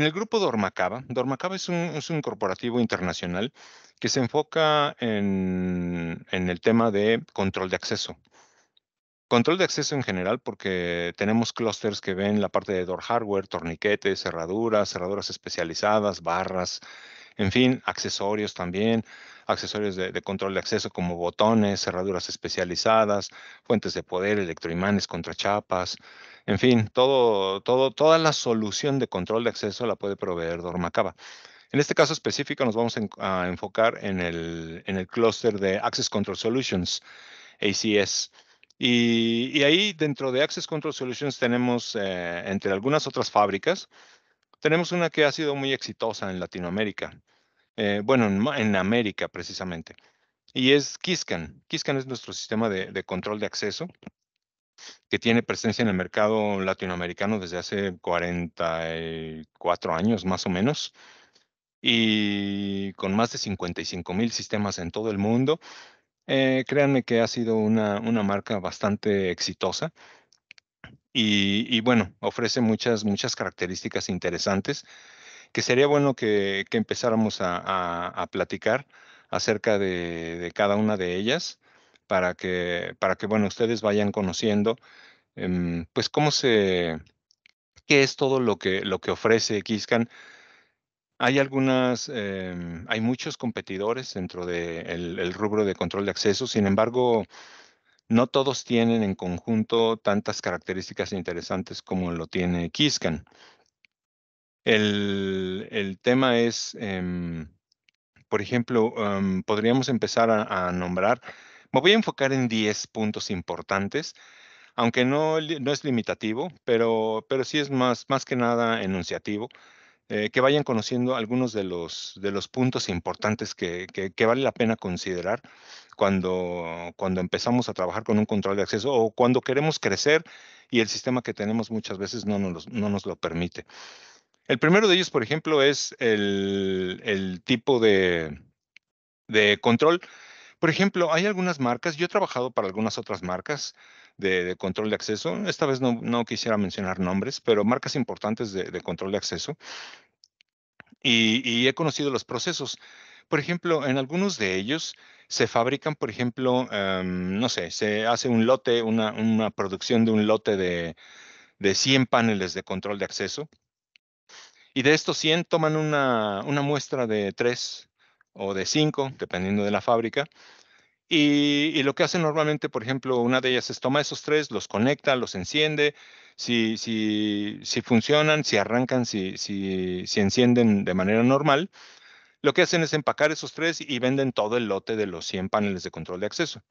En el grupo Dormacaba, Dormacaba es un, corporativo internacional que se enfoca en, el tema de control de acceso. Control de acceso en general, porque tenemos clústeres que ven la parte de door hardware, torniquetes, cerraduras, cerraduras especializadas, barras, en fin, accesorios también, accesorios de, control de acceso como botones, cerraduras especializadas, fuentes de poder, electroimanes contrachapas. En fin, todo, toda la solución de control de acceso la puede proveer Dormacaba. En este caso específico nos vamos a enfocar en el, en el clúster de Access Control Solutions, ACS. Y, ahí dentro de Access Control Solutions tenemos, eh, entre algunas otras fábricas, tenemos una que ha sido muy exitosa en Latinoamérica. Eh, bueno, en, América precisamente. Y es Kiskan. Kiskan es nuestro sistema de control de acceso que tiene presencia en el mercado latinoamericano desde hace 44 años más o menos y con más de 55 mil sistemas en todo el mundo. Eh, créanme que ha sido una, marca bastante exitosa. Y, bueno, ofrece muchas, muchas características interesantes que sería bueno que, empezáramos a, platicar acerca de, cada una de ellas para que, para que bueno, ustedes vayan conociendo, em, pues cómo se, qué es todo lo que, lo que ofrece Kiskan. Hay algunas, em, hay muchos competidores dentro del de el rubro de control de acceso, sin embargo, no todos tienen en conjunto tantas características interesantes como lo tiene Kiskan. El, tema es, em, por ejemplo, podríamos empezar a nombrar me voy a enfocar en 10 puntos importantes, aunque no, no es limitativo, pero, pero sí es más, más que nada enunciativo. Eh, que vayan conociendo algunos de los, de los puntos importantes que, que, vale la pena considerar cuando, cuando empezamos a trabajar con un control de acceso o cuando queremos crecer y el sistema que tenemos muchas veces no nos, no nos lo permite. El primero de ellos, por ejemplo, es el, el tipo de, de control por ejemplo, hay algunas marcas, yo he trabajado para algunas otras marcas de, control de acceso, esta vez no, quisiera mencionar nombres, pero marcas importantes de, control de acceso, y, he conocido los procesos. Por ejemplo, en algunos de ellos se fabrican, por ejemplo, em, no sé, se hace un lote, una, producción de un lote de, 100 paneles de control de acceso, y de estos 100 toman una, una muestra de 3 o de 5, dependiendo de la fábrica. Y, lo que hacen normalmente, por ejemplo, una de ellas es toma esos tres, los conecta, los enciende, si, si, si funcionan, si arrancan, si, si encienden de manera normal, lo que hacen es empacar esos tres y venden todo el lote de los 100 paneles de control de acceso.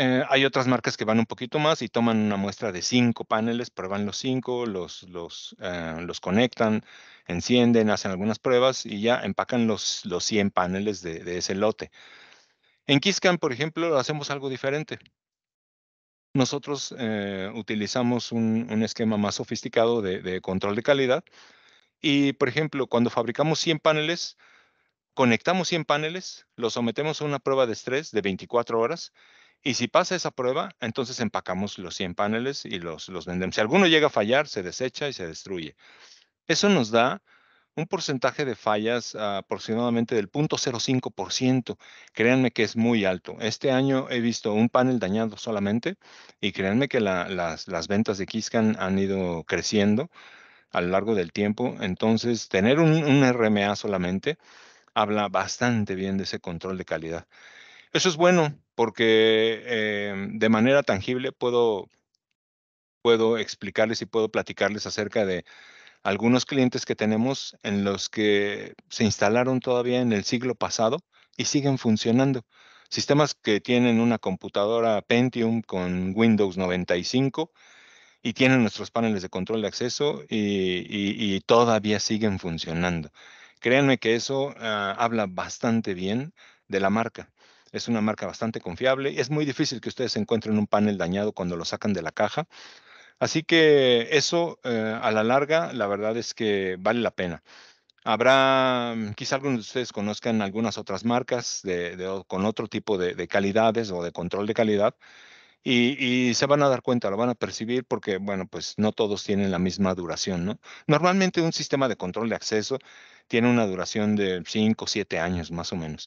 Eh, hay otras marcas que van un poquito más y toman una muestra de cinco paneles, prueban los cinco, los, los, eh, los conectan, encienden, hacen algunas pruebas y ya empacan los, los 100 paneles de, de ese lote. En Kiskan, por ejemplo, hacemos algo diferente. Nosotros eh, utilizamos un, un, esquema más sofisticado de, de control de calidad y, por ejemplo, cuando fabricamos 100 paneles, conectamos 100 paneles, los sometemos a una prueba de estrés de 24 horas y si pasa esa prueba, entonces empacamos los 100 paneles y los, vendemos. Si alguno llega a fallar, se desecha y se destruye. Eso nos da un porcentaje de fallas aproximadamente del 0.05%. Créanme que es muy alto. Este año he visto un panel dañado solamente y créanme que las, ventas de Kiskan han ido creciendo a lo largo del tiempo. Entonces, tener un RMA solamente habla bastante bien de ese control de calidad. Eso es bueno porque em, de manera tangible puedo, explicarles y puedo platicarles acerca de algunos clientes que tenemos en los que se instalaron todavía en el siglo pasado y siguen funcionando. Sistemas que tienen una computadora Pentium con Windows 95 y tienen nuestros paneles de control de acceso y, todavía siguen funcionando. Créanme que eso ah, habla bastante bien de la marca es una marca bastante confiable. y Es muy difícil que ustedes encuentren un panel dañado cuando lo sacan de la caja. Así que eso eh, a la larga, la verdad es que vale la pena. Habrá, mm, quizá algunos de ustedes conozcan algunas otras marcas con otro tipo de, calidades o de control de calidad y, se van a dar cuenta, lo van a percibir porque, bueno, pues no todos tienen la misma duración, ¿no? Normalmente un sistema de control de acceso tiene una duración de 5 o 7 años más o menos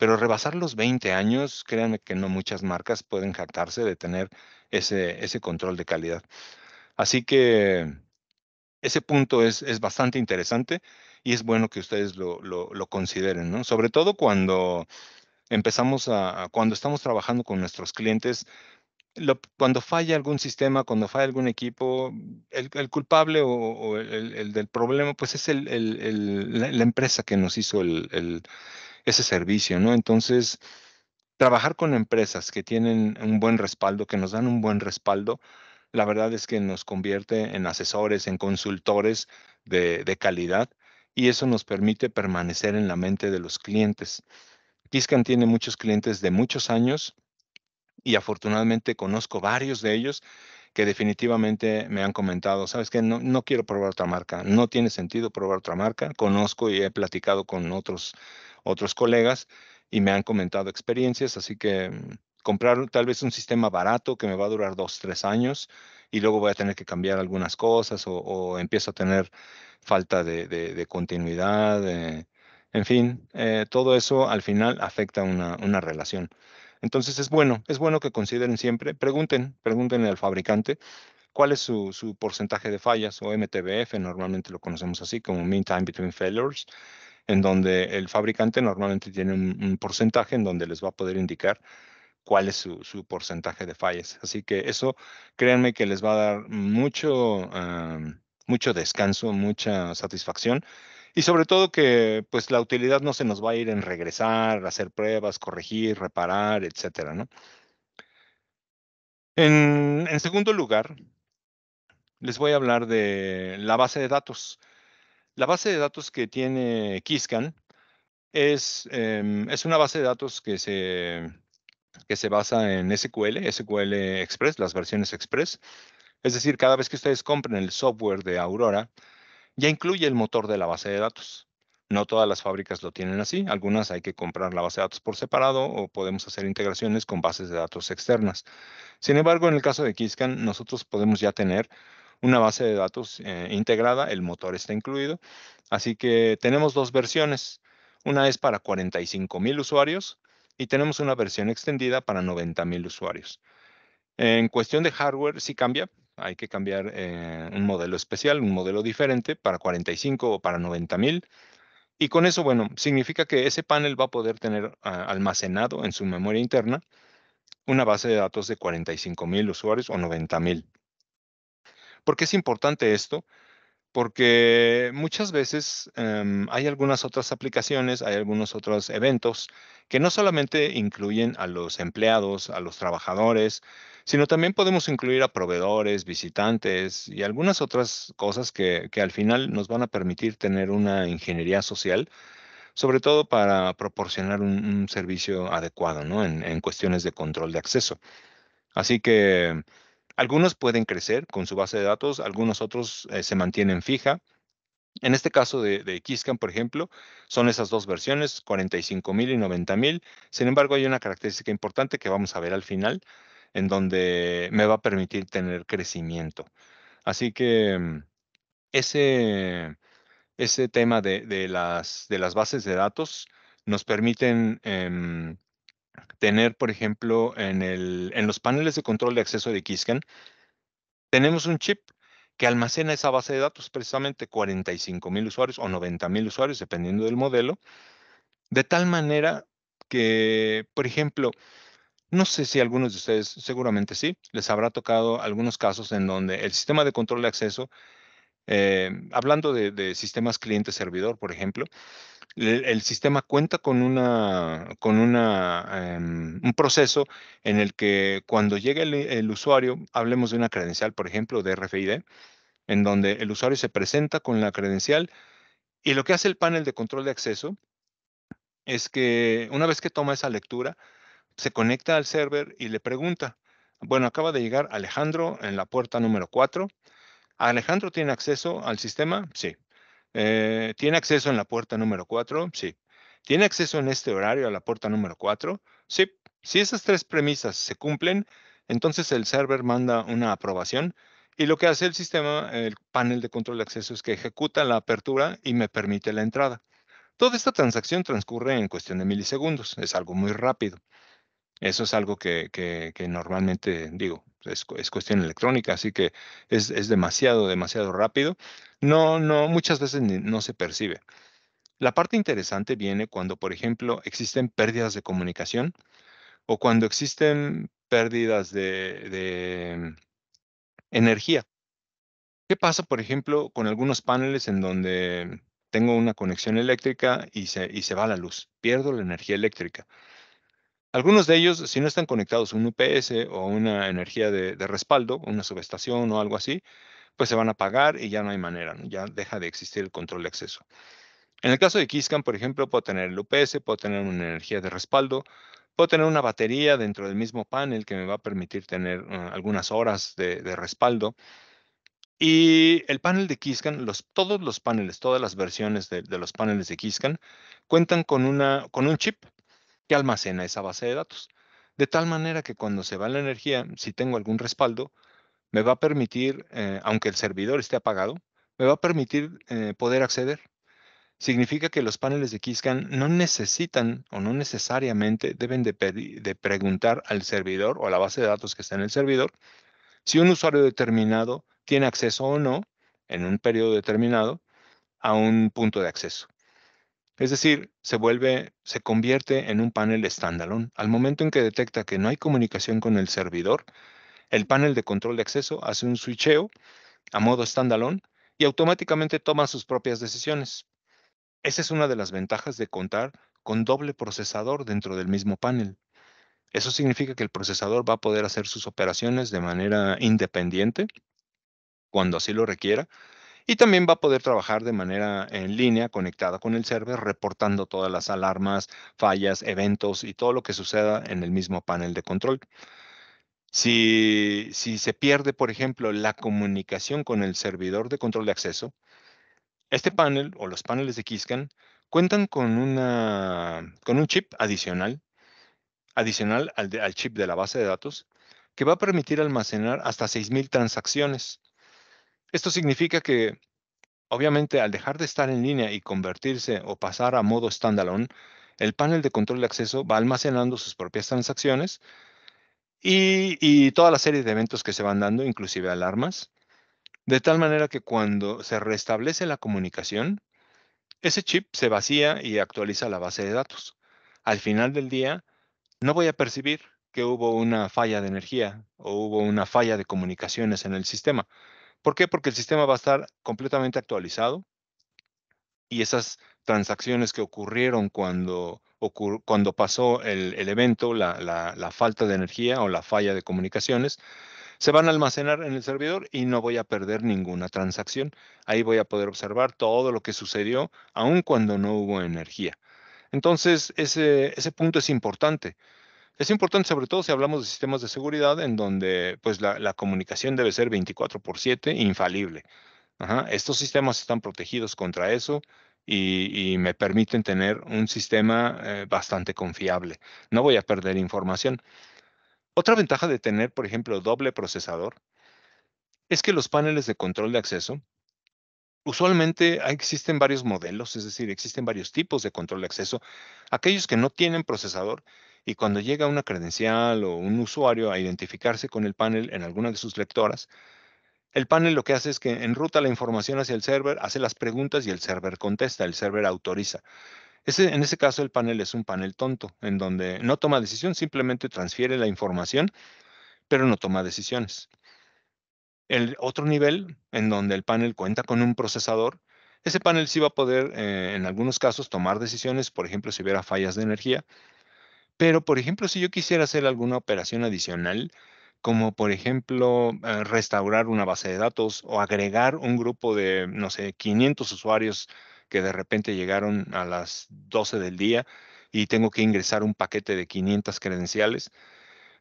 pero rebasar los 20 años, créanme que no muchas marcas pueden jactarse de tener ese, ese control de calidad. Así que ese punto es, es bastante interesante y es bueno que ustedes lo, lo, consideren, ¿no? Sobre todo cuando empezamos a, cuando estamos trabajando con nuestros clientes, cuando falla algún sistema, cuando falla algún equipo, el, culpable o, el, del problema, pues es el, el, la, empresa que nos hizo el, ese servicio, ¿no? Entonces, trabajar con empresas que tienen un buen respaldo, que nos dan un buen respaldo, la verdad es que nos convierte en asesores, en consultores de, calidad y eso nos permite permanecer en la mente de los clientes. Kiskan tiene muchos clientes de muchos años y afortunadamente conozco varios de ellos que definitivamente me han comentado, sabes que no, no, quiero probar otra marca, no tiene sentido probar otra marca, conozco y he platicado con otros otros colegas y me han comentado experiencias, así que mm, comprar tal vez un sistema barato que me va a durar dos, tres años y luego voy a tener que cambiar algunas cosas o, empiezo a tener falta de, de, continuidad. Eh, en fin, eh, todo eso al final afecta una, una relación. Entonces es bueno, es bueno que consideren siempre, pregunten, pregunten al fabricante cuál es su, su porcentaje de fallas o MTBF, normalmente lo conocemos así como Mean Time Between Failures en donde el fabricante normalmente tiene un, porcentaje en donde les va a poder indicar cuál es su, porcentaje de fallas. Así que eso, créanme que les va a dar mucho, mucho descanso, mucha satisfacción y sobre todo que pues la utilidad no se nos va a ir en regresar, hacer pruebas, corregir, reparar, etcétera, ¿no? en segundo lugar, les voy a hablar de la base de datos. La base de datos que tiene Kiskan es, em, es una base de datos que se, que se basa en SQL, SQL Express, las versiones Express. Es decir, cada vez que ustedes compren el software de Aurora, ya incluye el motor de la base de datos. No todas las fábricas lo tienen así. Algunas hay que comprar la base de datos por separado o podemos hacer integraciones con bases de datos externas. Sin embargo, en el caso de kiscan nosotros podemos ya tener una base de datos eh, integrada, el motor está incluido. Así que tenemos dos versiones. Una es para 45 mil usuarios y tenemos una versión extendida para 90 mil usuarios. En cuestión de hardware, sí cambia. Hay que cambiar eh, un modelo especial, un modelo diferente para 45 o para 90 mil. Y con eso, bueno, significa que ese panel va a poder tener almacenado en su memoria interna una base de datos de 45 mil usuarios o 90 mil. ¿Por qué es importante esto? Porque muchas veces em, hay algunas otras aplicaciones, hay algunos otros eventos que no solamente incluyen a los empleados, a los trabajadores, sino también podemos incluir a proveedores, visitantes y algunas otras cosas que, al final nos van a permitir tener una ingeniería social sobre todo para proporcionar un, servicio adecuado ¿no? en, cuestiones de control de acceso. Así que algunos pueden crecer con su base de datos, algunos otros eh, se mantienen fija. En este caso de, de por ejemplo, son esas dos versiones, 45.000 y 90.000. Sin embargo, hay una característica importante que vamos a ver al final, en donde me va a permitir tener crecimiento. Así que mm, ese, ese tema de, las, de las bases de datos nos permiten em, tener, por ejemplo, en, el, en los paneles de control de acceso de Kiskan, tenemos un chip que almacena esa base de datos, precisamente 45 mil usuarios o 90 mil usuarios, dependiendo del modelo, de tal manera que, por ejemplo, no sé si algunos de ustedes, seguramente sí, les habrá tocado algunos casos en donde el sistema de control de acceso eh, hablando de, sistemas cliente-servidor, por ejemplo, el, sistema cuenta con, una, con em, un proceso en el que cuando llega el, usuario, hablemos de una credencial, por ejemplo, de RFID, en donde el usuario se presenta con la credencial y lo que hace el panel de control de acceso es que una vez que toma esa lectura, se conecta al server y le pregunta, bueno, acaba de llegar Alejandro en la puerta número 4. ¿Alejandro tiene acceso al sistema? Sí. Eh, ¿Tiene acceso en la puerta número 4? Sí. ¿Tiene acceso en este horario a la puerta número 4? Sí. Si esas tres premisas se cumplen, entonces el server manda una aprobación y lo que hace el sistema, el panel de control de acceso, es que ejecuta la apertura y me permite la entrada. Toda esta transacción transcurre en cuestión de milisegundos. Es algo muy rápido. Eso es algo que normalmente, digo, es, cuestión electrónica, así que es, es, demasiado, demasiado rápido. No, no, muchas veces no se percibe. La parte interesante viene cuando, por ejemplo, existen pérdidas de comunicación o cuando existen pérdidas de, de energía. ¿Qué pasa, por ejemplo, con algunos paneles en donde tengo una conexión eléctrica y se, y se va la luz? Pierdo la energía eléctrica. Algunos de ellos, si no están conectados a un UPS o una energía de, respaldo, una subestación o algo así, pues se van a apagar y ya no hay manera, ya deja de existir el control de acceso. En el caso de Kiskan, por ejemplo, puedo tener el UPS, puedo tener una energía de respaldo, puedo tener una batería dentro del mismo panel que me va a permitir tener ah, algunas horas de, respaldo. Y el panel de Kiskan, todos los paneles, todas las versiones de, los paneles de Kiskan, cuentan con un chip que almacena esa base de datos. De tal manera que cuando se va la energía, si tengo algún respaldo, me va a permitir, eh, aunque el servidor esté apagado, me va a permitir eh, poder acceder. Significa que los paneles de Keyscan no necesitan o no necesariamente deben de, de preguntar al servidor o a la base de datos que está en el servidor si un usuario determinado tiene acceso o no, en un periodo determinado, a un punto de acceso. Es decir, se vuelve, se convierte en un panel standalone. Al momento en que detecta que no hay comunicación con el servidor, el panel de control de acceso hace un switcheo a modo standalone y automáticamente toma sus propias decisiones. Esa es una de las ventajas de contar con doble procesador dentro del mismo panel. Eso significa que el procesador va a poder hacer sus operaciones de manera independiente cuando así lo requiera y también va a poder trabajar de manera en línea, conectada con el server, reportando todas las alarmas, fallas, eventos y todo lo que suceda en el mismo panel de control. Si, se pierde, por ejemplo, la comunicación con el servidor de control de acceso, este panel o los paneles de Kiskan cuentan con, una, con un chip adicional, adicional al, al chip de la base de datos, que va a permitir almacenar hasta 6,000 transacciones. Esto significa que, obviamente, al dejar de estar en línea y convertirse o pasar a modo standalone, el panel de control de acceso va almacenando sus propias transacciones y, y toda la serie de eventos que se van dando, inclusive alarmas, de tal manera que cuando se restablece la comunicación, ese chip se vacía y actualiza la base de datos. Al final del día, no voy a percibir que hubo una falla de energía o hubo una falla de comunicaciones en el sistema, ¿Por qué? Porque el sistema va a estar completamente actualizado y esas transacciones que ocurrieron cuando, cuando pasó el, evento, la, falta de energía o la falla de comunicaciones, se van a almacenar en el servidor y no voy a perder ninguna transacción. Ahí voy a poder observar todo lo que sucedió, aun cuando no hubo energía. Entonces, ese, ese punto es importante. Es importante sobre todo si hablamos de sistemas de seguridad en donde pues la, comunicación debe ser 24 por 7, infalible. Estos sistemas están protegidos contra eso. Y, me permiten tener un sistema eh, bastante confiable. No voy a perder información. Otra ventaja de tener, por ejemplo, doble procesador es que los paneles de control de acceso, usualmente existen varios modelos, es decir, existen varios tipos de control de acceso. Aquellos que no tienen procesador y cuando llega una credencial o un usuario a identificarse con el panel en alguna de sus lectoras, el panel lo que hace es que enruta la información hacia el server, hace las preguntas y el server contesta, el server autoriza. en ese caso el panel es un panel tonto, en donde no toma decisión, simplemente transfiere la información, pero no toma decisiones. El otro nivel, en donde el panel cuenta con un procesador, ese panel sí va a poder, eh, en algunos casos, tomar decisiones, por ejemplo, si hubiera fallas de energía, pero, por ejemplo, si yo quisiera hacer alguna operación adicional, como por ejemplo eh, restaurar una base de datos o agregar un grupo de, no sé, 500 usuarios que de repente llegaron a las 12 del día y tengo que ingresar un paquete de 500 credenciales.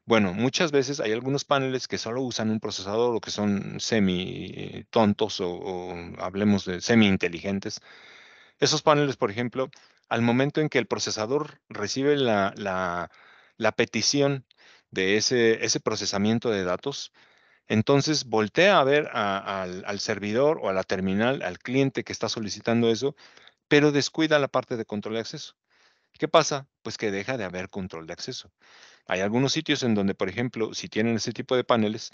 Bueno, muchas veces hay algunos paneles que solo usan un procesador o que son semi eh, tontos o, hablemos de semi inteligentes esos paneles, por ejemplo, al momento en que el procesador recibe la, petición de ese, ese, procesamiento de datos, entonces voltea a ver al, al, servidor o a la terminal, al cliente que está solicitando eso, pero descuida la parte de control de acceso. ¿Qué pasa? Pues que deja de haber control de acceso. Hay algunos sitios en donde, por ejemplo, si tienen ese tipo de paneles,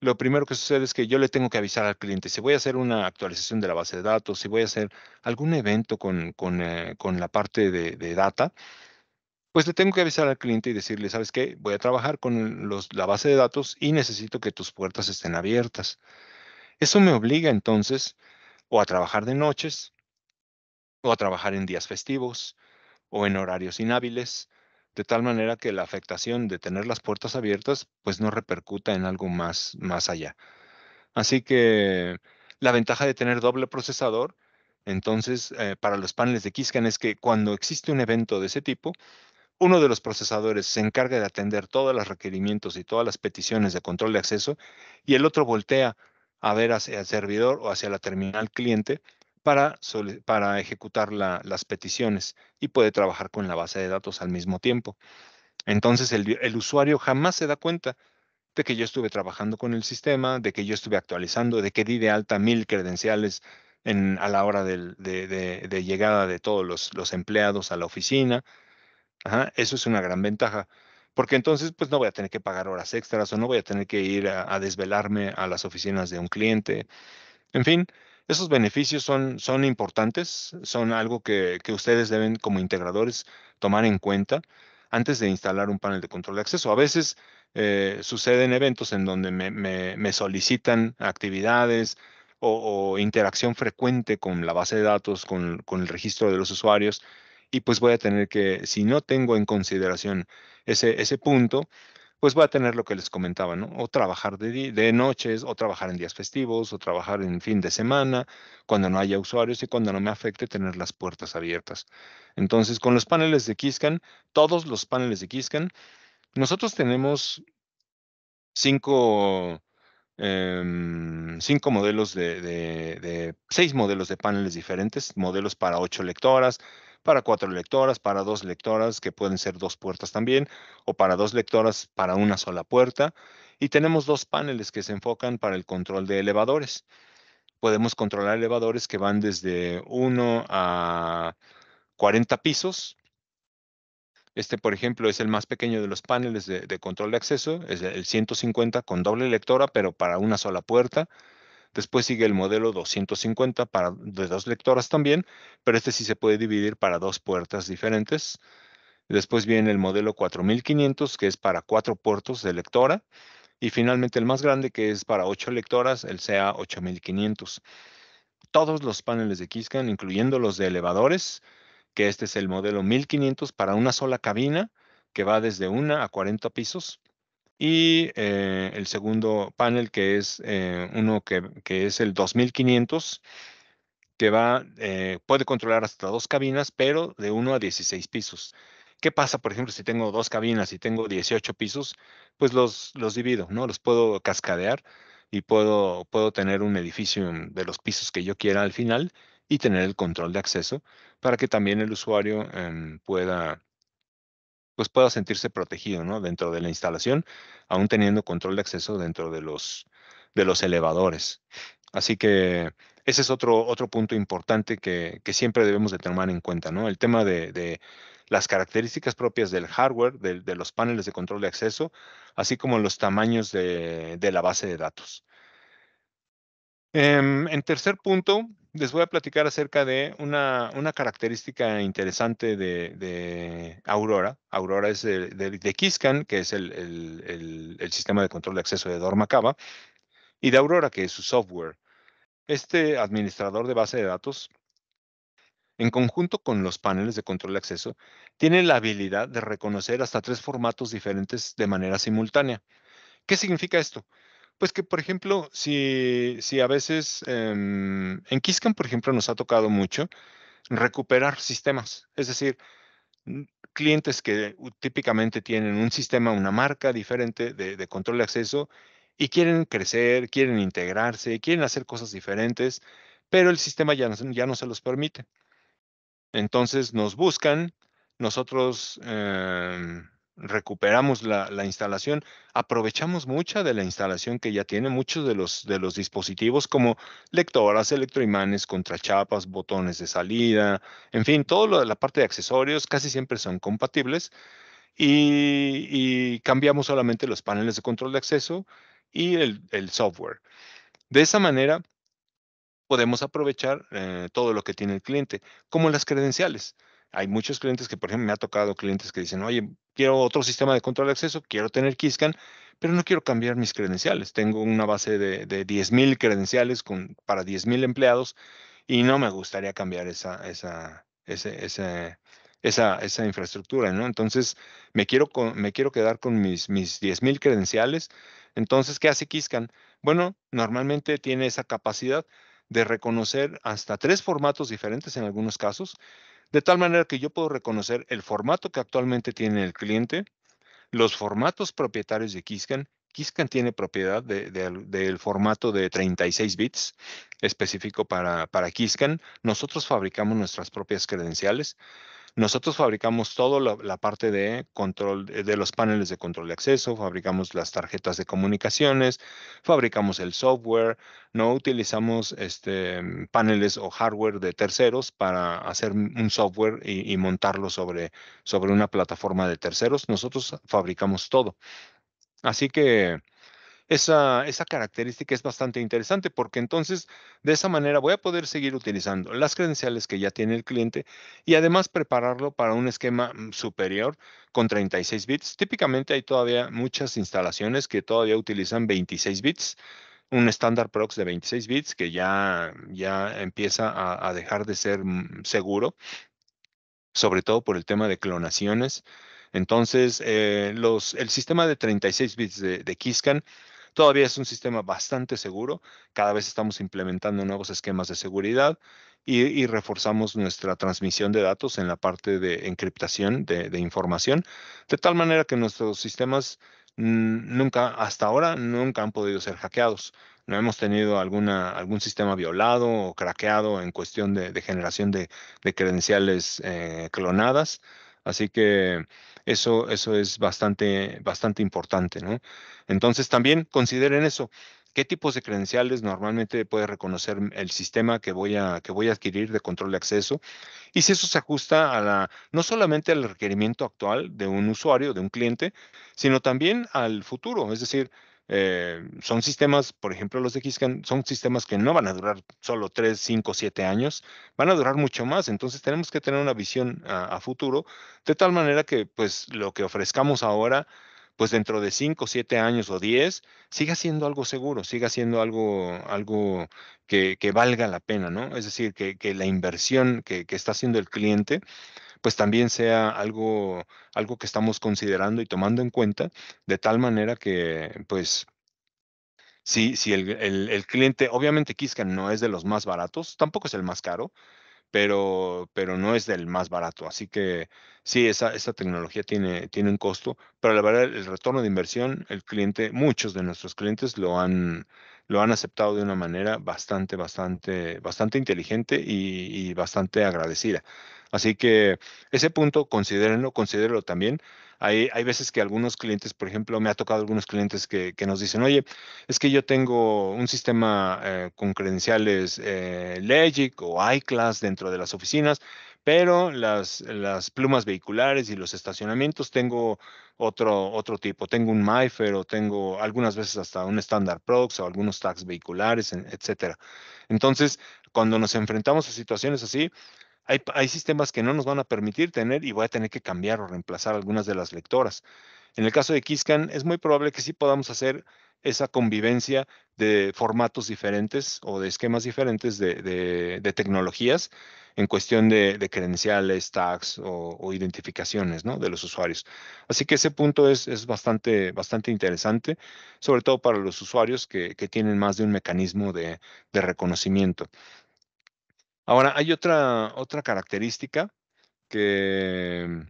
lo primero que sucede es que yo le tengo que avisar al cliente si voy a hacer una actualización de la base de datos, si voy a hacer algún evento con, eh, la parte de, data, pues le tengo que avisar al cliente y decirle, ¿sabes qué? Voy a trabajar con la base de datos y necesito que tus puertas estén abiertas. Eso me obliga entonces o a trabajar de noches, o a trabajar en días festivos, o en horarios inhábiles, de tal manera que la afectación de tener las puertas abiertas pues no repercuta en algo más, más allá. Así que la ventaja de tener doble procesador, entonces, eh, para los paneles de Kiskan es que cuando existe un evento de ese tipo, uno de los procesadores se encarga de atender todos los requerimientos y todas las peticiones de control de acceso y el otro voltea a ver hacia el servidor o hacia la terminal cliente para, ejecutar las peticiones y puede trabajar con la base de datos al mismo tiempo. Entonces, el, usuario jamás se da cuenta de que yo estuve trabajando con el sistema, de que yo estuve actualizando, de que di de alta mil credenciales en, a la hora de, llegada de todos los, empleados a la oficina. eso es una gran ventaja, porque entonces pues no voy a tener que pagar horas extras o no voy a tener que ir a desvelarme a las oficinas de un cliente. En fin, esos beneficios son, son importantes, son algo que, ustedes deben como integradores tomar en cuenta antes de instalar un panel de control de acceso. A veces eh, suceden eventos en donde me, solicitan actividades o, interacción frecuente con la base de datos, con, el registro de los usuarios, y pues voy a tener que, si no tengo en consideración ese, ese punto, pues voy a tener lo que les comentaba, ¿no? O trabajar de, de noches, o trabajar en días festivos, o trabajar en fin de semana, cuando no haya usuarios y cuando no me afecte tener las puertas abiertas. Entonces, con los paneles de Kiskan, todos los paneles de Kiskan, nosotros tenemos cinco, em, cinco modelos de, de, seis modelos de paneles diferentes, modelos para ocho lectoras, para cuatro lectoras, para dos lectoras, que pueden ser dos puertas también, o para dos lectoras para una sola puerta. Y tenemos dos paneles que se enfocan para el control de elevadores. Podemos controlar elevadores que van desde 1 a 40 pisos, este, por ejemplo, es el más pequeño de los paneles de, control de acceso, es el 150 con doble lectora, pero para una sola puerta. Después sigue el modelo 250 para, de dos lectoras también, pero este sí se puede dividir para dos puertas diferentes. Después viene el modelo 4500, que es para cuatro puertos de lectora. Y finalmente el más grande, que es para ocho lectoras, el CA 8500. Todos los paneles de Kiskan, incluyendo los de elevadores, que este es el modelo 1500 para una sola cabina, que va desde 1 a 40 pisos. Y eh, el segundo panel, que es eh, uno que, que, es el 2500, que va, eh, puede controlar hasta dos cabinas, pero de uno a 16 pisos. ¿Qué pasa, por ejemplo, si tengo dos cabinas y tengo 18 pisos? Pues los, los divido, ¿no? Los puedo cascadear y puedo, puedo tener un edificio mm, de los pisos que yo quiera al final y tener el control de acceso para que también el usuario em, pueda pues pueda sentirse protegido, ¿no? Dentro de la instalación, aún teniendo control de acceso dentro de los, de los elevadores. Así que ese es otro, otro punto importante que, siempre debemos de tomar en cuenta, ¿no? El tema de, las características propias del hardware, de, los paneles de control de acceso, así como los tamaños de la base de datos. Em, en tercer punto, les voy a platicar acerca de una, característica interesante de, Aurora. Aurora es de, de, que es el, el, sistema de control de acceso de Dormacaba, y de Aurora, que es su software. Este administrador de base de datos, en conjunto con los paneles de control de acceso, tiene la habilidad de reconocer hasta tres formatos diferentes de manera simultánea. ¿Qué significa esto? Pues que, por ejemplo, si, a veces em, en Kiskan, por ejemplo, nos ha tocado mucho recuperar sistemas, es decir, clientes que típicamente tienen un sistema, una marca diferente de, control de acceso y quieren crecer, quieren integrarse, quieren hacer cosas diferentes, pero el sistema ya no, ya no se los permite. Entonces nos buscan, nosotros em, recuperamos la, instalación, aprovechamos mucha de la instalación que ya tiene, muchos de los, dispositivos como lectoras, electroimanes, contrachapas, botones de salida, en fin, toda la parte de accesorios casi siempre son compatibles y, cambiamos solamente los paneles de control de acceso y el, software. De esa manera podemos aprovechar eh, todo lo que tiene el cliente, como las credenciales. Hay muchos clientes que, por ejemplo, me ha tocado clientes que dicen, oye, quiero otro sistema de control de acceso, quiero tener Kiskan, pero no quiero cambiar mis credenciales. Tengo una base de, 10.000 credenciales con, para 10.000 empleados y no me gustaría cambiar esa, esa, ese, esa, esa, infraestructura, ¿no? Entonces, me quiero, me quiero quedar con mis, mis 10.000 credenciales. Entonces, ¿qué hace Kiskan? Bueno, normalmente tiene esa capacidad de reconocer hasta tres formatos diferentes en algunos casos de tal manera que yo puedo reconocer el formato que actualmente tiene el cliente, los formatos propietarios de Kiskan. Kiskan tiene propiedad del formato de 36 bits específico para, para Kiskan. Nosotros fabricamos nuestras propias credenciales. Nosotros fabricamos toda la, parte de control eh, de los paneles de control de acceso, fabricamos las tarjetas de comunicaciones, fabricamos el software, no utilizamos este, mm, paneles o hardware de terceros para hacer un software y, y montarlo sobre, sobre una plataforma de terceros. Nosotros fabricamos todo. Así que esa, esa característica es bastante interesante porque entonces de esa manera voy a poder seguir utilizando las credenciales que ya tiene el cliente y además prepararlo para un esquema mm, superior con 36 bits. Típicamente hay todavía muchas instalaciones que todavía utilizan 26 bits un estándar Prox de 26 bits que ya, ya empieza a, dejar de ser mm, seguro, sobre todo por el tema de clonaciones. Entonces, eh, los, el sistema de 36 bits de, de Kiskan Todavía es un sistema bastante seguro. Cada vez estamos implementando nuevos esquemas de seguridad y, reforzamos nuestra transmisión de datos en la parte de encriptación de, información, de tal manera que nuestros sistemas nunca, hasta ahora, nunca han podido ser hackeados. No hemos tenido alguna, algún sistema violado o craqueado en cuestión de, generación de, credenciales eh, clonadas. Así que eso, eso es bastante, bastante importante, Entonces también consideren eso. ¿Qué tipos de credenciales normalmente puede reconocer el sistema que voy a, que voy a adquirir de control de acceso? Y si eso se ajusta a la, no solamente al requerimiento actual de un usuario, de un cliente, sino también al futuro. Es decir, eh, son sistemas, por ejemplo, los de Xcan, son sistemas que no van a durar solo 3, 5, 7 años, van a durar mucho más. Entonces tenemos que tener una visión a, futuro, de tal manera que pues lo que ofrezcamos ahora, pues dentro de 5, 7 años o 10, siga siendo algo seguro, siga siendo algo, algo que, que valga la pena, ¿no? Es decir, que, la inversión que, que está haciendo el cliente, pues también sea algo, algo que estamos considerando y tomando en cuenta, de tal manera que pues si, si el, el, cliente, obviamente Kiskan no es de los más baratos, tampoco es el más caro, pero, pero no es del más barato. Así que sí, esa, esa tecnología tiene, tiene un costo, pero la verdad, el retorno de inversión, el cliente, muchos de nuestros clientes lo han, lo han aceptado de una manera bastante, bastante, bastante inteligente y, bastante agradecida. Así que ese punto, considérenlo, considérenlo también. Hay, veces que algunos clientes, por ejemplo, me ha tocado algunos clientes que, que nos dicen, oye, es que yo tengo un sistema eh, con credenciales eh, Legic o iClass dentro de las oficinas pero las, plumas vehiculares y los estacionamientos tengo otro, otro tipo. Tengo un Mifer o tengo algunas veces hasta un Standard Prox o algunos tags vehiculares, etcétera. Entonces, cuando nos enfrentamos a situaciones así, hay, sistemas que no nos van a permitir tener y voy a tener que cambiar o reemplazar algunas de las lectoras. En el caso de Kiskan, es muy probable que sí podamos hacer esa convivencia de formatos diferentes o de esquemas diferentes de, tecnologías en cuestión de, credenciales, tags o, identificaciones de los usuarios. Así que ese punto es, bastante, bastante interesante, sobre todo para los usuarios que, tienen más de un mecanismo de, reconocimiento. Ahora, hay otra, otra característica que,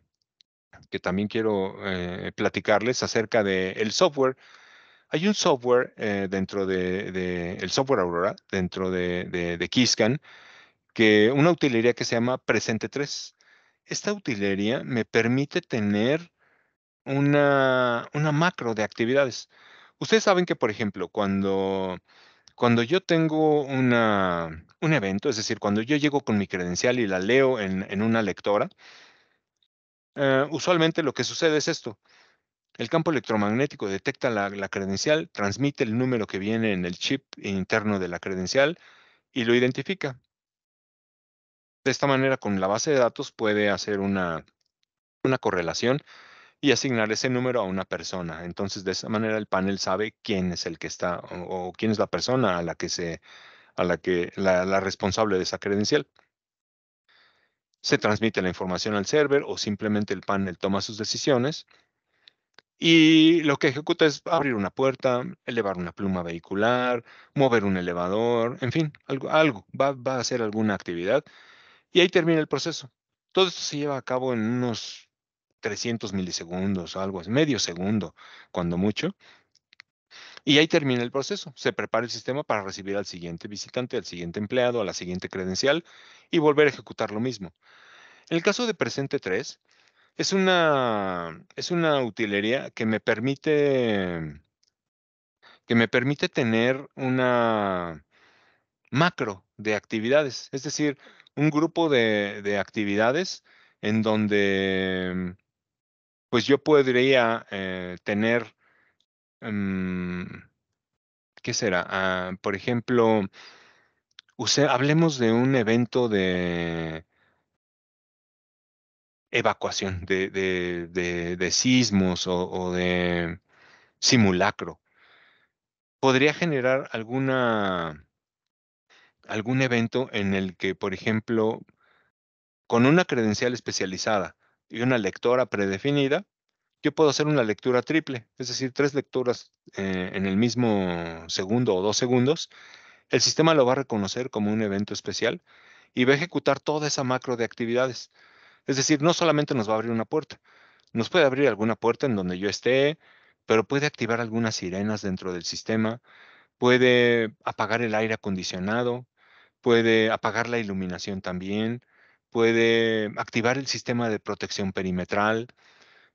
que también quiero eh, platicarles acerca del el software hay un software eh, dentro de, el software Aurora, dentro de, de, que una utilería que se llama Presente 3. Esta utilería me permite tener una, una macro de actividades. Ustedes saben que, por ejemplo, cuando, cuando yo tengo una, un evento, es decir, cuando yo llego con mi credencial y la leo en, en una lectora, eh, usualmente lo que sucede es esto. El campo electromagnético detecta la, credencial, transmite el número que viene en el chip interno de la credencial y lo identifica. De esta manera, con la base de datos puede hacer una, correlación y asignar ese número a una persona. Entonces, de esa manera el panel sabe quién es el que está o, quién es la persona a la que se a la que la, la responsable de esa credencial. Se transmite la información al server o simplemente el panel toma sus decisiones y lo que ejecuta es abrir una puerta, elevar una pluma vehicular, mover un elevador, en fin, algo, algo va, a hacer alguna actividad. Y ahí termina el proceso. Todo esto se lleva a cabo en unos 300 milisegundos, algo medio segundo, cuando mucho. Y ahí termina el proceso. Se prepara el sistema para recibir al siguiente visitante, al siguiente empleado, a la siguiente credencial y volver a ejecutar lo mismo. En el caso de Presente 3, es una, es una utilería que me permite, que me permite tener una macro de actividades, es decir, un grupo de, actividades en donde pues yo podría eh, tener, em, ¿qué será? Ah, por ejemplo, hablemos de un evento de, evacuación, de, de, de, sismos o, de simulacro. Podría generar alguna, algún evento en el que, por ejemplo, con una credencial especializada y una lectora predefinida, yo puedo hacer una lectura triple, es decir, tres lecturas eh, en el mismo segundo o dos segundos. El sistema lo va a reconocer como un evento especial y va a ejecutar toda esa macro de actividades. Es decir, no solamente nos va a abrir una puerta, nos puede abrir alguna puerta en donde yo esté, pero puede activar algunas sirenas dentro del sistema, puede apagar el aire acondicionado, puede apagar la iluminación también, puede activar el sistema de protección perimetral,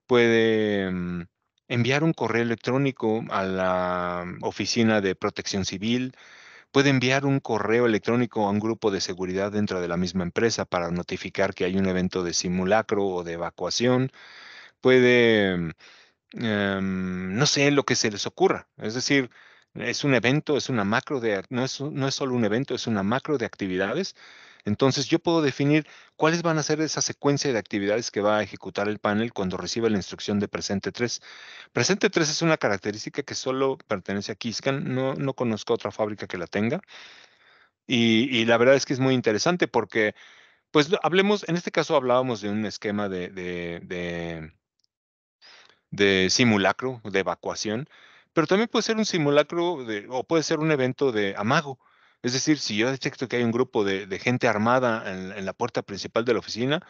puede mm, enviar un correo electrónico a la oficina de protección civil, puede enviar un correo electrónico a un grupo de seguridad dentro de la misma empresa para notificar que hay un evento de simulacro o de evacuación, puede, mm, em, no sé, lo que se les ocurra. Es decir, es un evento, es una macro de, no es, no es solo un evento, es una macro de actividades entonces yo puedo definir cuáles van a ser esa secuencia de actividades que va a ejecutar el panel cuando reciba la instrucción de presente 3. Presente 3 es una característica que solo pertenece a Kiskan, no, conozco otra fábrica que la tenga. Y, la verdad es que es muy interesante porque, pues hablemos, en este caso hablábamos de un esquema de simulacro, de evacuación, pero también puede ser un simulacro o puede ser un evento de amago. Es decir, si yo detecto que hay un grupo de, gente armada en, la puerta principal de la oficina,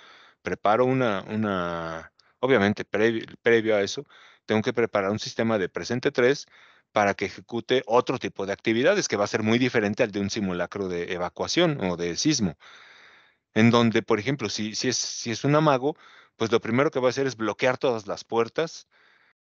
preparo una, una obviamente previo, a eso, tengo que preparar un sistema de presente 3 para que ejecute otro tipo de actividades que va a ser muy diferente al de un simulacro de evacuación o de sismo. En donde, por ejemplo, si, si, es, si es un amago, pues lo primero que va a hacer es bloquear todas las puertas,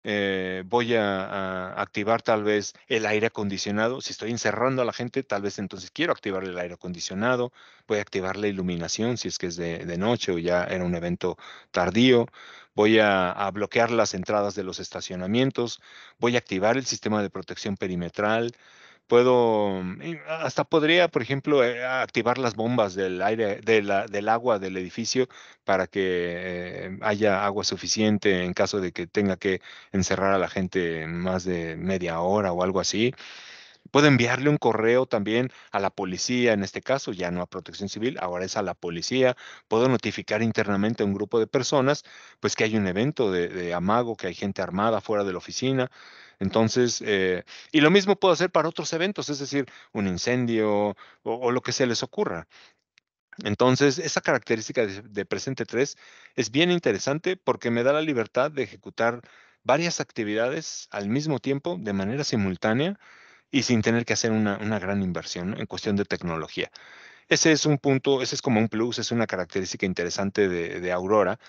eh, voy a, activar tal vez el aire acondicionado. Si estoy encerrando a la gente, tal vez entonces quiero activar el aire acondicionado, voy a activar la iluminación si es que es de, noche o ya era un evento tardío, voy a, bloquear las entradas de los estacionamientos, voy a activar el sistema de protección perimetral, puedo, mm, eh, hasta podría, por ejemplo, eh, activar las bombas del aire, del agua del edificio para que eh, haya agua suficiente en caso de que tenga que encerrar a la gente más de media hora o algo así. Puedo enviarle un correo también a la policía, en este caso ya no a protección civil, ahora es a la policía. Puedo notificar internamente a un grupo de personas, pues que hay un evento de, amago, que hay gente armada fuera de la oficina. Entonces, eh, y lo mismo puedo hacer para otros eventos, es decir, un incendio o, lo que se les ocurra. Entonces, esa característica de, de presente 3 es bien interesante porque me da la libertad de ejecutar varias actividades al mismo tiempo, de manera simultánea, y sin tener que hacer una, gran inversión en cuestión de tecnología. Ese es un punto, ese es como un plus, es una característica interesante de, Aurora,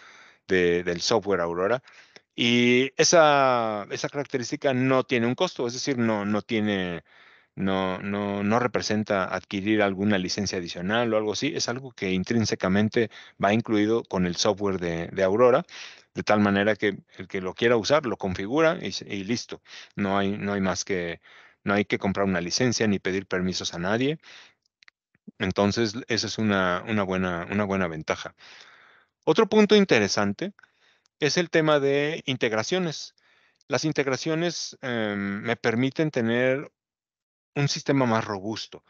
del software Aurora. Y esa, esa característica no tiene un costo, es decir, no, no tiene, no, no, representa adquirir alguna licencia adicional o algo así, es algo que intrínsecamente va incluido con el software de, Aurora, de tal manera que el que lo quiera usar lo configura y, listo, no hay, no hay más que, no hay que comprar una licencia ni pedir permisos a nadie. Entonces, esa es una, buena, una buena ventaja. Otro punto interesante es el tema de integraciones. Las integraciones em, me permiten tener un sistema más robusto.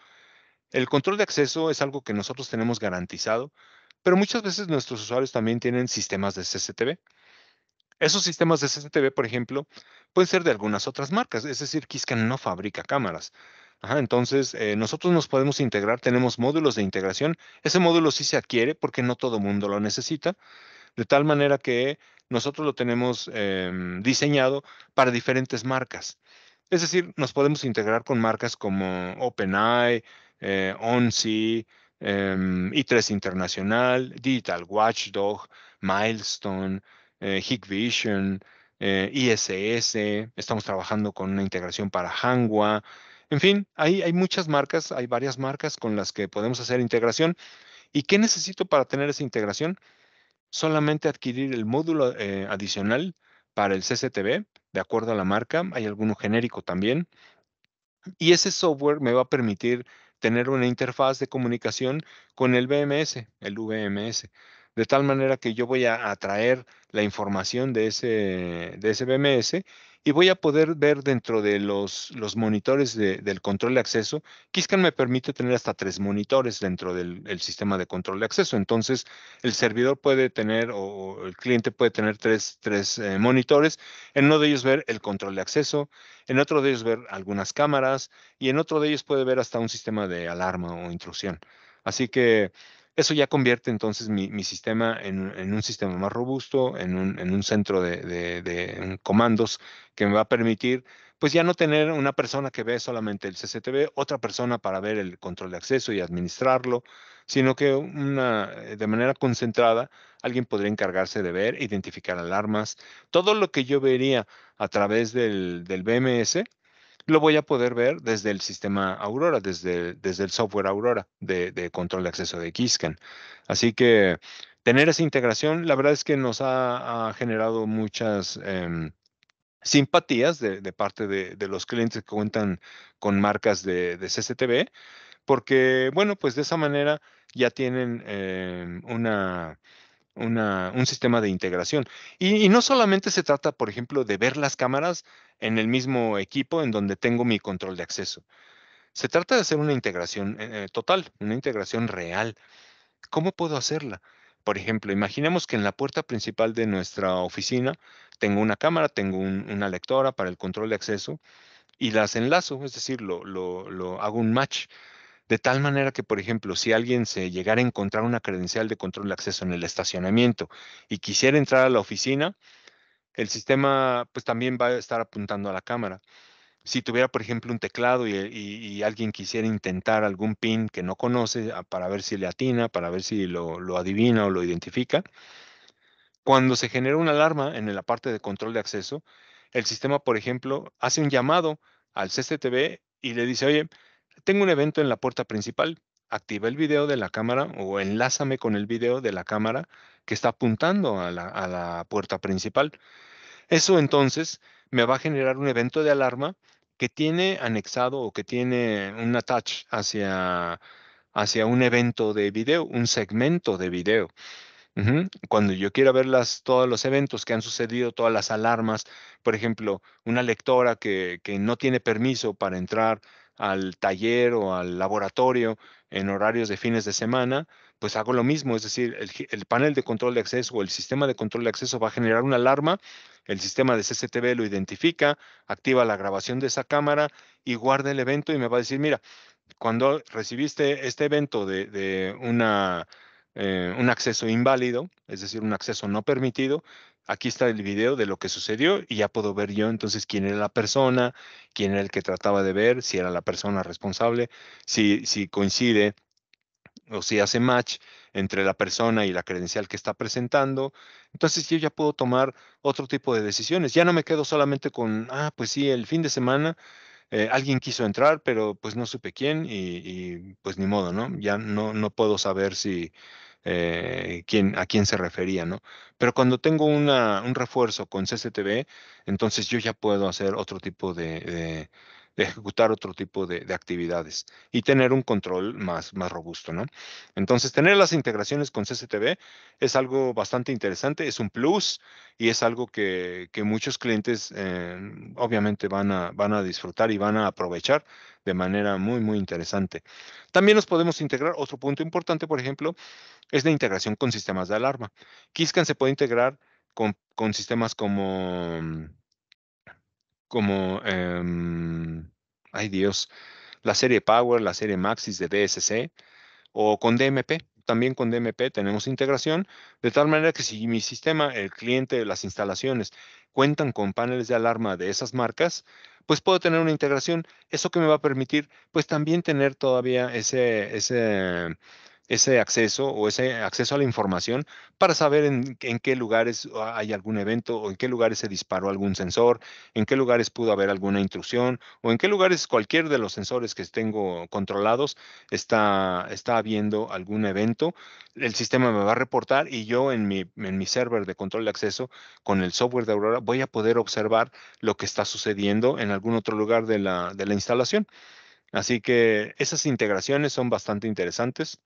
El control de acceso es algo que nosotros tenemos garantizado, pero muchas veces nuestros usuarios también tienen sistemas de CCTV. Esos sistemas de CCTV, por ejemplo, pueden ser de algunas otras marcas, es decir, Kiskan no fabrica cámaras. entonces, eh, nosotros nos podemos integrar, tenemos módulos de integración. Ese módulo sí se adquiere porque no todo mundo lo necesita, de tal manera que nosotros lo tenemos em, diseñado para diferentes marcas. Es decir, nos podemos integrar con marcas como OpenEye, eh, i3 em, Internacional, Digital Watchdog, Milestone, eh, Hikvision, eh, ISS, estamos trabajando con una integración para Hangua. En fin, hay, hay muchas marcas, hay varias marcas con las que podemos hacer integración. ¿Y qué necesito para tener esa integración? Solamente adquirir el módulo eh, adicional para el CCTV, de acuerdo a la marca. Hay alguno genérico también. Y ese software me va a permitir tener una interfaz de comunicación con el bms, el VMS de tal manera que yo voy a atraer la información de ese, de ese BMS y voy a poder ver dentro de los, los monitores del control de acceso. Kiskan me permite tener hasta tres monitores dentro del sistema de control de acceso. Entonces, el servidor puede tener o el cliente puede tener tres, tres eh, monitores. En uno de ellos ver el control de acceso, en otro de ellos ver algunas cámaras y en otro de ellos puede ver hasta un sistema de alarma o intrusión. Así que eso ya convierte entonces mi, sistema en, un sistema más robusto, en un, centro de, comandos que me va a permitir, pues ya no tener una persona que ve solamente el CCTV, otra persona para ver el control de acceso y administrarlo, sino que eh, de manera concentrada alguien podría encargarse de ver, identificar alarmas, todo lo que yo vería a través del BMS, lo voy a poder ver desde el sistema Aurora, desde, desde el software Aurora de, control de acceso de XScan. Así que tener esa integración, la verdad es que nos ha, generado muchas em, simpatías de, parte de, los clientes que cuentan con marcas de, CCTV, porque, bueno, pues de esa manera ya tienen em, una un sistema de integración. Y, no solamente se trata, por ejemplo, de ver las cámaras en el mismo equipo en donde tengo mi control de acceso. Se trata de hacer una integración eh, eh, total, una integración real. ¿Cómo puedo hacerla? Por ejemplo, imaginemos que en la puerta principal de nuestra oficina tengo una cámara, tengo una lectora para el control de acceso y las enlazo, es decir, lo, lo hago un match de tal manera que, por ejemplo, si alguien se llegara a encontrar una credencial de control de acceso en el estacionamiento y quisiera entrar a la oficina, el sistema pues también va a estar apuntando a la cámara. Si tuviera, por ejemplo, un teclado y, alguien quisiera intentar algún pin que no conoce ah, para ver si le atina, para ver si lo, lo adivina o lo identifica, cuando se genera una alarma en la parte de control de acceso, el sistema, por ejemplo, hace un llamado al CCTV y le dice, oye, tengo un evento en la puerta principal. Activa el video de la cámara o enlázame con el video de la cámara que está apuntando a la, puerta principal. Eso entonces me va a generar un evento de alarma que tiene anexado o que tiene un attach hacia, hacia un evento de video, un segmento de video. Cuando yo quiero ver todos los eventos que han sucedido, todas las alarmas, por ejemplo, una lectora que, que no tiene permiso para entrar al taller o al laboratorio en horarios de fines de semana, pues hago lo mismo, es decir, el, panel de control de acceso o el sistema de control de acceso va a generar una alarma, el sistema de CCTV lo identifica, activa la grabación de esa cámara y guarda el evento y me va a decir, mira, cuando recibiste este evento de, de una, eh, un acceso inválido, es decir, un acceso no permitido, aquí está el video de lo que sucedió y ya puedo ver yo entonces quién era la persona, quién era el que trataba de ver, si era la persona responsable, si, si coincide o si hace match entre la persona y la credencial que está presentando. Entonces yo ya puedo tomar otro tipo de decisiones. Ya no me quedo solamente con, ah, pues sí, el fin de semana eh, alguien quiso entrar, pero pues no supe quién y, y, pues ni modo, ¿no? Ya no, no puedo saber si, eh, quién, a quién se refería, ¿no? Pero cuando tengo una, un refuerzo con CCTV, entonces yo ya puedo hacer otro tipo de ejecutar otro tipo de, actividades y tener un control más, más robusto, ¿no? Entonces, tener las integraciones con CCTV es algo bastante interesante, es un plus y es algo que, muchos clientes em, obviamente van a, van a disfrutar y van a aprovechar de manera muy, muy interesante. También nos podemos integrar, otro punto importante, por ejemplo, es la integración con sistemas de alarma. Kiskan se puede integrar con, con sistemas como mm, como, em, ay Dios, la serie Power, la serie Maxis de DSC o con DMP. También con DMP tenemos integración, de tal manera que si mi sistema, el cliente, las instalaciones cuentan con paneles de alarma de esas marcas, pues puedo tener una integración. Eso que me va a permitir, pues también tener todavía ese, ese ese acceso o ese acceso a la información para saber en, qué lugares hay algún evento o en qué lugares se disparó algún sensor, en qué lugares pudo haber alguna intrusión o en qué lugares cualquier de los sensores que tengo controlados está, está habiendo algún evento. El sistema me va a reportar y yo en mi, en mi server de control de acceso con el software de Aurora voy a poder observar lo que está sucediendo en algún otro lugar de de la instalación. Así que esas integraciones son bastante interesantes.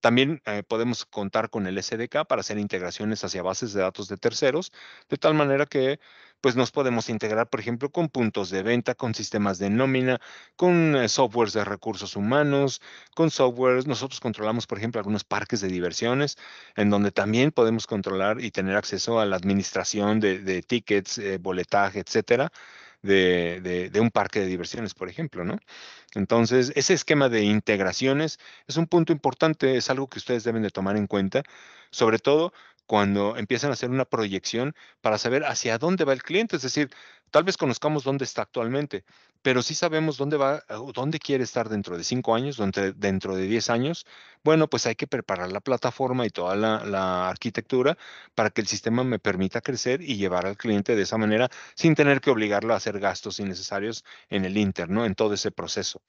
También eh, podemos contar con el SDK para hacer integraciones hacia bases de datos de terceros, de tal manera que pues nos podemos integrar, por ejemplo, con puntos de venta, con sistemas de nómina, con eh, softwares de recursos humanos, con softwares. Nosotros controlamos, por ejemplo, algunos parques de diversiones, en donde también podemos controlar y tener acceso a la administración de, tickets, eh, boletaje, etcétera de, un parque de diversiones, por ejemplo, ¿no? Entonces, ese esquema de integraciones es un punto importante, es algo que ustedes deben de tomar en cuenta, sobre todo cuando empiezan a hacer una proyección para saber hacia dónde va el cliente. Es decir, tal vez conozcamos dónde está actualmente, pero si sabemos dónde va, eh, dónde quiere estar dentro de cinco años, dentro de diez años. Bueno, pues hay que preparar la plataforma y toda la, arquitectura para que el sistema me permita crecer y llevar al cliente de esa manera sin tener que obligarlo a hacer gastos innecesarios en el Inter, En todo ese proceso.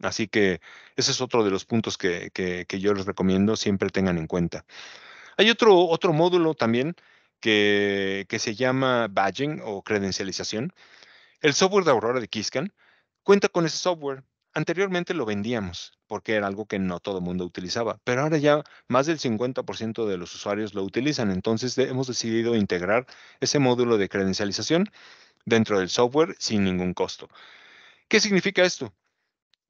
Así que ese es otro de los puntos que yo les recomiendo siempre tengan en cuenta. Hay otro, otro módulo también que, que se llama badging o credencialización. El software de Aurora de Kiskan cuenta con ese software. Anteriormente lo vendíamos porque era algo que no todo el mundo utilizaba, pero ahora ya más del 50% de los usuarios lo utilizan. Entonces hemos decidido integrar ese módulo de credencialización dentro del software sin ningún costo. ¿Qué significa esto?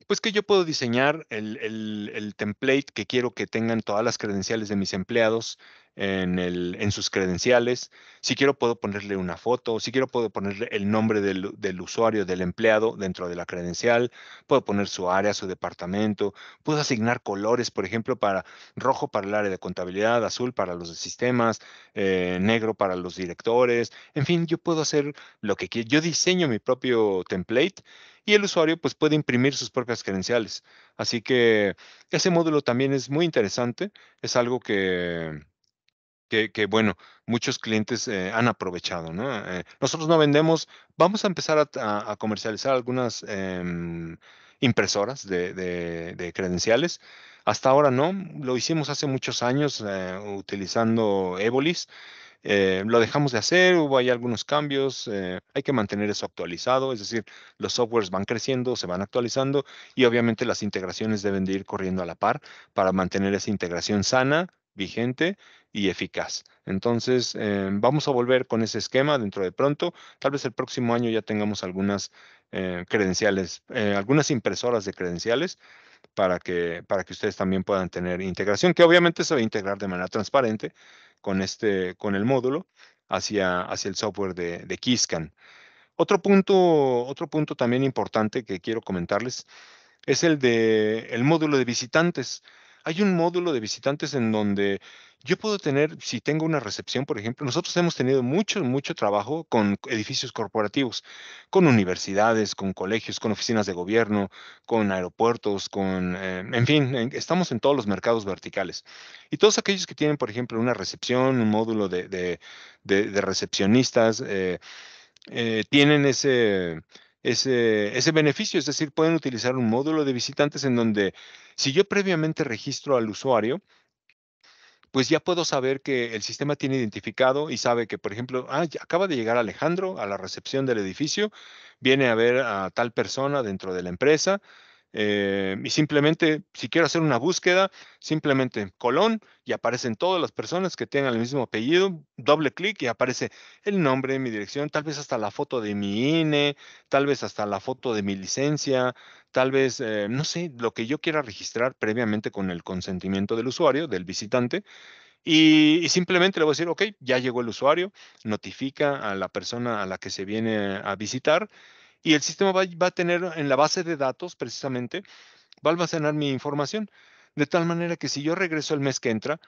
pues que yo puedo diseñar el, el, template que quiero que tengan todas las credenciales de mis empleados en, sus credenciales. Si quiero, puedo ponerle una foto. Si quiero, puedo ponerle el nombre del, usuario, del empleado dentro de la credencial. Puedo poner su área, su departamento. Puedo asignar colores, por ejemplo, para rojo para el área de contabilidad, azul para los sistemas, eh, negro para los directores. En fin, yo puedo hacer lo que quiera. Yo diseño mi propio template y el usuario pues puede imprimir sus propias credenciales. Así que ese módulo también es muy interesante, es algo que que, bueno, muchos clientes eh, han aprovechado, ¿no? Eh, nosotros no vendemos, vamos a empezar a, comercializar algunas em, impresoras de, de, credenciales. Hasta ahora no, lo hicimos hace muchos años eh, utilizando Ebolis. lo dejamos de hacer, hubo ahí algunos cambios, hay que mantener eso actualizado, es decir, los softwares van creciendo, se van actualizando y obviamente las integraciones deben de ir corriendo a la par para mantener esa integración sana, vigente y eficaz. Entonces, eh, vamos a volver con ese esquema dentro de pronto. Tal vez el próximo año ya tengamos algunas eh, credenciales, eh, algunas impresoras de credenciales para que, para que ustedes también puedan tener integración, que obviamente se va a integrar de manera transparente con, este, con el módulo hacia, hacia el software de, de Otro punto, otro punto también importante que quiero comentarles es el de el módulo de visitantes hay un módulo de visitantes en donde yo puedo tener, si tengo una recepción, por ejemplo, nosotros hemos tenido mucho, mucho trabajo con edificios corporativos, con universidades, con colegios, con oficinas de gobierno, con aeropuertos, con, eh, en fin, estamos en todos los mercados verticales. Y todos aquellos que tienen, por ejemplo, una recepción, un módulo de, recepcionistas, eh, eh, tienen ese ese, ese beneficio, es decir, pueden utilizar un módulo de visitantes en donde si yo previamente registro al usuario, pues ya puedo saber que el sistema tiene identificado y sabe que, por ejemplo, ah, acaba de llegar Alejandro a la recepción del edificio, viene a ver a tal persona dentro de la empresa, eh, y simplemente, si quiero hacer una búsqueda, simplemente Colón y aparecen todas las personas que tengan el mismo apellido, doble clic y aparece el nombre, mi dirección, tal vez hasta la foto de mi INE, tal vez hasta la foto de mi licencia, tal vez, eh, no sé, lo que yo quiera registrar previamente con el consentimiento del usuario, del visitante. Y, y, simplemente le voy a decir, ok, ya llegó el usuario, notifica a la persona a la que se viene a visitar y el sistema va, a tener en la base de datos, precisamente, va a almacenar mi información, de tal manera que si yo regreso el mes que entra,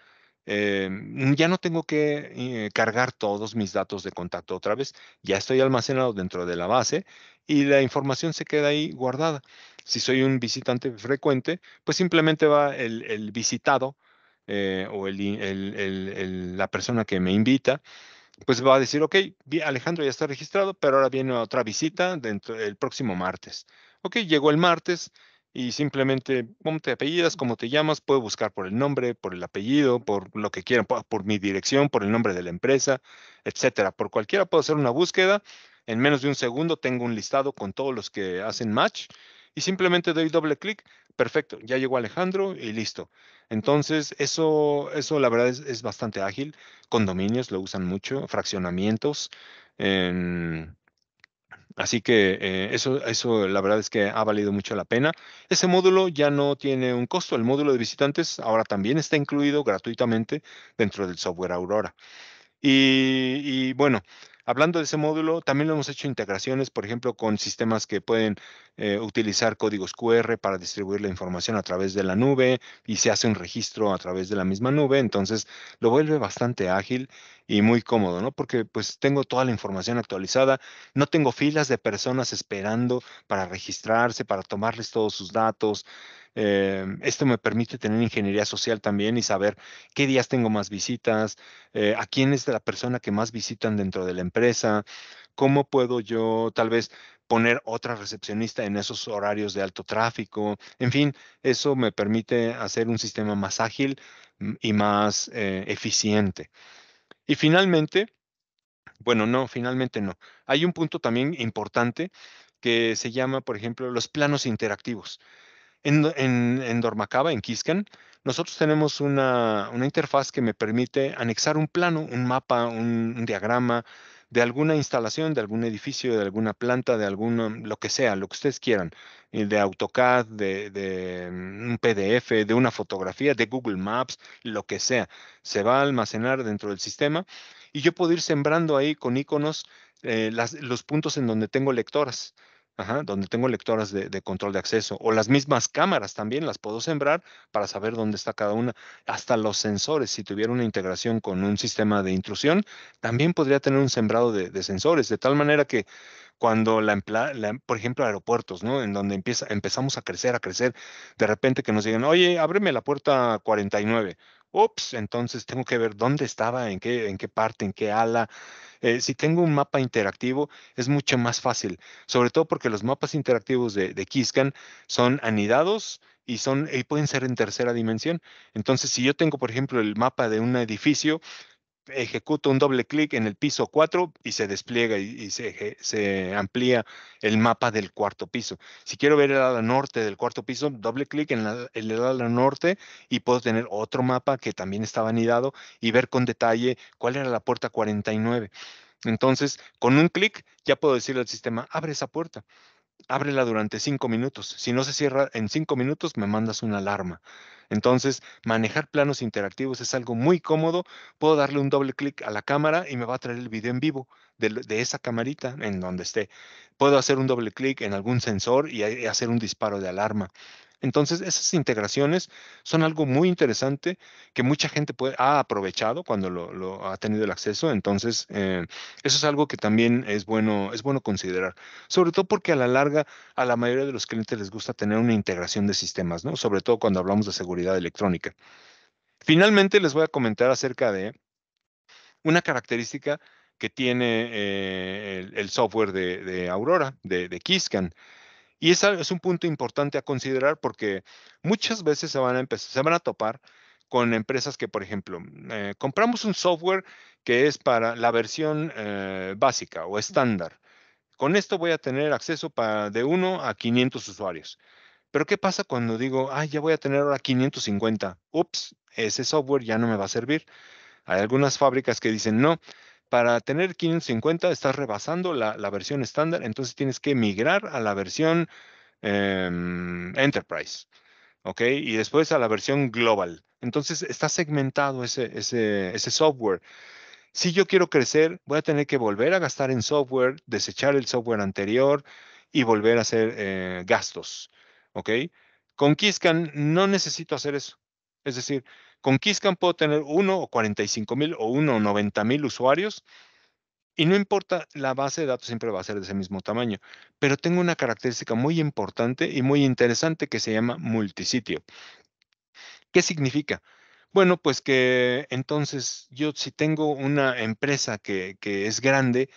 em, ya no tengo que eh, cargar todos mis datos de contacto otra vez, ya estoy almacenado dentro de la base y la información se queda ahí guardada. Si soy un visitante frecuente, pues simplemente va el, visitado eh, o la persona que me invita, pues va a decir, ok, Alejandro ya está registrado, pero ahora viene otra visita dentro del próximo martes. Ok, llegó el martes y simplemente, ¿cómo te apellidas? ¿Cómo te llamas? Puedo buscar por el nombre, por el apellido, por lo que quieran, por, mi dirección, por el nombre de la empresa, etcétera. Por cualquiera puedo hacer una búsqueda. En menos de un segundo tengo un listado con todos los que hacen match y simplemente doy doble clic, perfecto, ya llegó Alejandro y listo. Entonces, eso, eso la verdad es, bastante ágil. Condominios lo usan mucho, fraccionamientos. Em, así que eh, eso, eso la verdad es que ha valido mucho la pena. Ese módulo ya no tiene un costo. El módulo de visitantes ahora también está incluido gratuitamente dentro del software Aurora. y bueno, Hablando de ese módulo, también lo hemos hecho integraciones, por ejemplo, con sistemas que pueden eh, utilizar códigos QR para distribuir la información a través de la nube y se hace un registro a través de la misma nube. Entonces, lo vuelve bastante ágil y muy cómodo, ¿no? Porque pues tengo toda la información actualizada, no tengo filas de personas esperando para registrarse, para tomarles todos sus datos. Em, esto me permite tener ingeniería social también y saber qué días tengo más visitas, eh, a quién es la persona que más visitan dentro de la empresa, cómo puedo yo tal vez poner otra recepcionista en esos horarios de alto tráfico. En fin, eso me permite hacer un sistema más ágil mm, y más eh, eficiente. Y finalmente, bueno, no, finalmente no. Hay un punto también importante que se llama, por ejemplo, los planos interactivos. En, en Dormacaba, en nosotros tenemos una, interfaz que me permite anexar un plano, un mapa, un, diagrama de alguna instalación, de algún edificio, de alguna planta, de alguna, lo que sea, lo que ustedes quieran, de AutoCAD, de, mm, un PDF, de una fotografía, de Google Maps, lo que sea. Se va a almacenar dentro del sistema y yo puedo ir sembrando ahí con iconos eh, los puntos en donde tengo lectoras donde tengo lectoras de, control de acceso. O las mismas cámaras también las puedo sembrar para saber dónde está cada una. Hasta los sensores, si tuviera una integración con un sistema de intrusión, también podría tener un sembrado de, sensores, de tal manera que cuando, la, la, por ejemplo, aeropuertos, ¿no? En donde empieza, empezamos a crecer, a crecer, de repente que nos digan, oye, ábreme la puerta 49 ups, entonces tengo que ver dónde estaba, en qué, en qué parte, en qué ala. Eh, si tengo un mapa interactivo, es mucho más fácil, sobre todo porque los mapas interactivos de, de son anidados y, son, y pueden ser en tercera dimensión. Entonces, si yo tengo, por ejemplo, el mapa de un edificio, Ejecuto un doble clic en el piso 4 y se despliega y, se, amplía el mapa del cuarto piso. Si quiero ver el ala norte del cuarto piso, doble clic en, el ala norte y puedo tener otro mapa que también estaba anidado y ver con detalle cuál era la puerta 49. Entonces, con un clic ya puedo decirle al sistema, abre esa puerta ábrela durante cinco minutos. Si no se cierra en cinco minutos, me mandas una alarma. Entonces, manejar planos interactivos es algo muy cómodo. Puedo darle un doble clic a la cámara y me va a traer el video en vivo de, de esa camarita en donde esté. Puedo hacer un doble clic en algún sensor y hacer un disparo de alarma. Entonces, esas integraciones son algo muy interesante que mucha gente ha aprovechado cuando lo, ha tenido el acceso. Entonces, eh, eso es algo que también es bueno, es bueno considerar. Sobre todo porque a la larga, a la mayoría de los clientes les gusta tener una integración de sistemas, ¿no? Sobre todo cuando hablamos de seguridad electrónica. Finalmente, les voy a comentar acerca de una característica que tiene eh, el, software de, Aurora, de, de Kiskan. Y es, es un punto importante a considerar porque muchas veces se van a, se van a topar con empresas que, por ejemplo, mm, eh, compramos un software que es para la versión eh, básica o estándar. Con esto voy a tener acceso para de 1 a 500 usuarios. Pero ¿qué pasa cuando digo, ah, ya voy a tener ahora 550? Ups, ese software ya no me va a servir. Hay algunas fábricas que dicen, no, para tener 550 estás rebasando la, versión estándar, entonces tienes que migrar a la versión em, Enterprise, ¿ok? Y después a la versión Global. Entonces está segmentado ese, software. Si yo quiero crecer, voy a tener que volver a gastar en software, desechar el software anterior y volver a hacer eh, gastos, ¿ok? Con Kiskan no necesito hacer eso. Es decir, con Kiskan puedo tener 1 o 45 mil o uno o 90 mil usuarios y no importa, la base de datos siempre va a ser de ese mismo tamaño, pero tengo una característica muy importante y muy interesante que se llama multisitio. ¿Qué significa? Bueno, pues que entonces yo si tengo una empresa que, que es grande,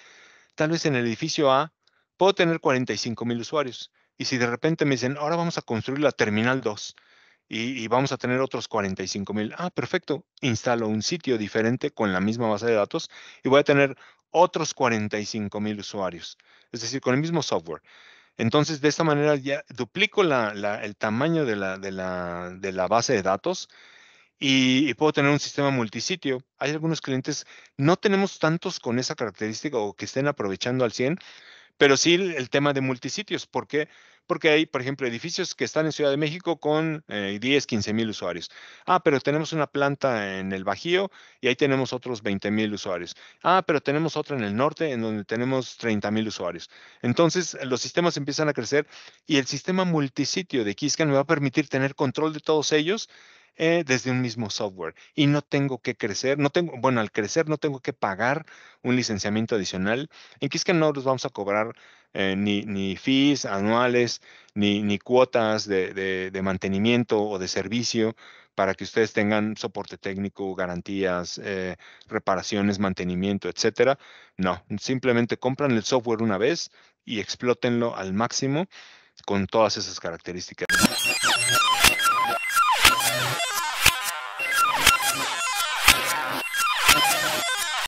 tal vez en el edificio A puedo tener 45 mil usuarios. Y si de repente me dicen, ahora vamos a construir la terminal 2, y, vamos a tener otros 45 mil. Ah, perfecto. Instalo un sitio diferente con la misma base de datos y voy a tener otros 45 mil usuarios, es decir, con el mismo software. Entonces, de esta manera ya duplico el tamaño de la, de, de la, base de datos y, y, puedo tener un sistema multisitio. Hay algunos clientes, no tenemos tantos con esa característica o que estén aprovechando al 100, pero sí el tema de multisitios. ¿Por qué? Porque hay, por ejemplo, edificios que están en Ciudad de México con 10, eh, 15 mil usuarios. Ah, pero tenemos una planta en el Bajío y ahí tenemos otros 20 mil usuarios. Ah, pero tenemos otra en el norte en donde tenemos 30 mil usuarios. Entonces, los sistemas empiezan a crecer y el sistema multisitio de Kiskan me va a permitir tener control de todos ellos eh, desde un mismo software y no tengo que crecer, no tengo, bueno, al crecer no tengo que pagar un licenciamiento adicional. En que no los vamos a cobrar eh, ni, ni, fees anuales, ni, ni cuotas de, mantenimiento o de servicio para que ustedes tengan soporte técnico, garantías, eh, reparaciones, mantenimiento, etcétera. No, simplemente compran el software una vez y explótenlo al máximo con todas esas características.